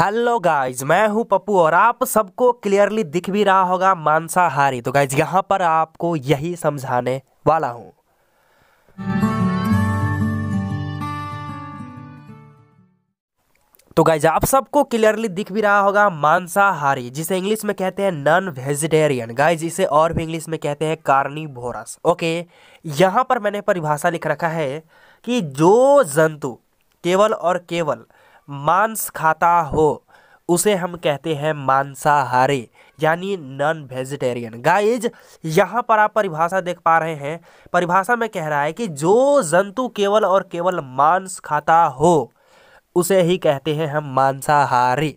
hello guys मैं हूं पप्पू और आप सबको क्लियरली दिख भी रहा होगा मांसाहारी तो गाइज यहां पर आपको यही समझाने वाला हूं तो गाइज आप सबको क्लियरली दिख भी रहा होगा मांसाहारी जिसे इंग्लिश में कहते हैं नॉन वेजिटेरियन गाइज इसे और भी इंग्लिश में कहते हैं कार्नी भोरस ओके यहां पर मैंने परिभाषा लिख रखा है कि जो जंतु केवल और केवल मांस खाता हो उसे हम कहते हैं मांसाहारी यानी नॉन वेजिटेरियन गाइज यहाँ पर आप परिभाषा देख पा रहे हैं परिभाषा में कह रहा है कि जो जंतु केवल और केवल मांस खाता हो उसे ही कहते हैं हम मांसाहारी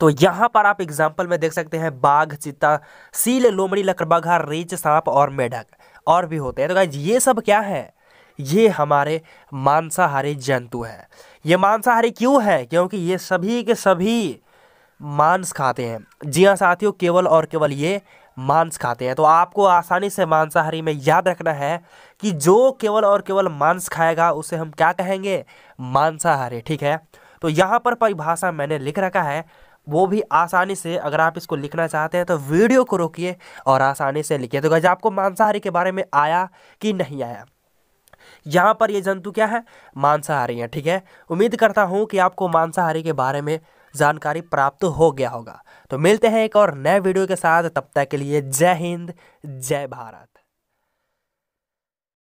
तो यहाँ पर आप एग्जाम्पल में देख सकते हैं बाघ चित्ता सील लोमड़ी लकड़बाघा रीच सांप और मेढक और भी होते हैं तो गाइज ये सब क्या है ये हमारे मांसाहारी जंतु हैं ये मांसाहारी क्यों है क्योंकि ये सभी के सभी मांस खाते हैं जी हाँ साथियों केवल और केवल ये मांस खाते हैं तो आपको आसानी से मांसाहारी में याद रखना है कि जो केवल और केवल मांस खाएगा उसे हम क्या कहेंगे मांसाहारी ठीक है तो यहाँ पर परिभाषा मैंने लिख रखा है वो भी आसानी से अगर आप इसको लिखना चाहते हैं तो वीडियो को रोकिए और आसानी से लिखिए तो गज आपको मांसाहारी के बारे में आया कि नहीं आया यहाँ पर ये जंतु क्या है मांसाहारी हैं ठीक है उम्मीद करता हूँ कि आपको मांसाहारी के बारे में जानकारी प्राप्त हो गया होगा तो मिलते हैं एक और नए वीडियो के साथ तब तक के लिए जय हिंद जय भारत